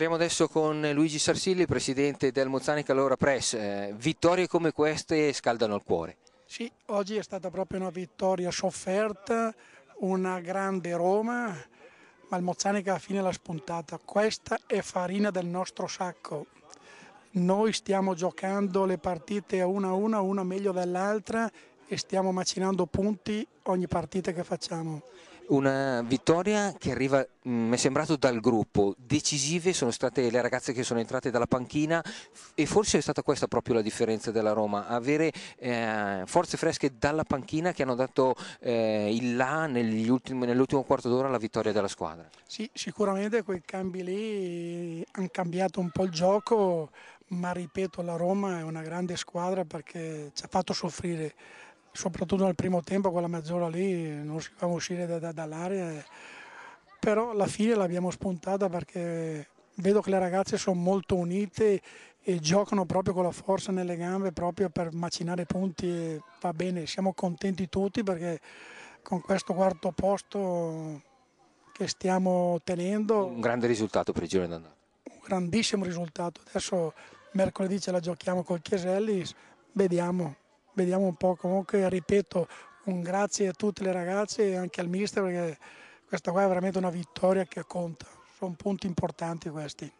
Parliamo adesso con Luigi Sarsilli, presidente del Mozzanica Lora Press. Eh, vittorie come queste scaldano il cuore. Sì, oggi è stata proprio una vittoria sofferta, una grande Roma, ma il Mozzanica alla fine l'ha spuntata. Questa è farina del nostro sacco. Noi stiamo giocando le partite una a una, una meglio dell'altra e stiamo macinando punti ogni partita che facciamo. Una vittoria che arriva, mm, mi è sembrato, dal gruppo. Decisive sono state le ragazze che sono entrate dalla panchina e forse è stata questa proprio la differenza della Roma, avere eh, forze fresche dalla panchina che hanno dato eh, il là nell'ultimo quarto d'ora alla vittoria della squadra. Sì, sicuramente quei cambi lì eh, hanno cambiato un po' il gioco, ma ripeto, la Roma è una grande squadra perché ci ha fatto soffrire soprattutto nel primo tempo, quella mezz'ora lì non riuscivamo a uscire da, da, dall'area, però alla fine l'abbiamo spuntata perché vedo che le ragazze sono molto unite e giocano proprio con la forza nelle gambe proprio per macinare punti e va bene, siamo contenti tutti perché con questo quarto posto che stiamo ottenendo... Un grande risultato per il giro d'andata. Un grandissimo risultato, adesso mercoledì ce la giochiamo col Chieselli, vediamo vediamo un po'. Comunque ripeto un grazie a tutte le ragazze e anche al mister perché questa qua è veramente una vittoria che conta, sono punti importanti questi.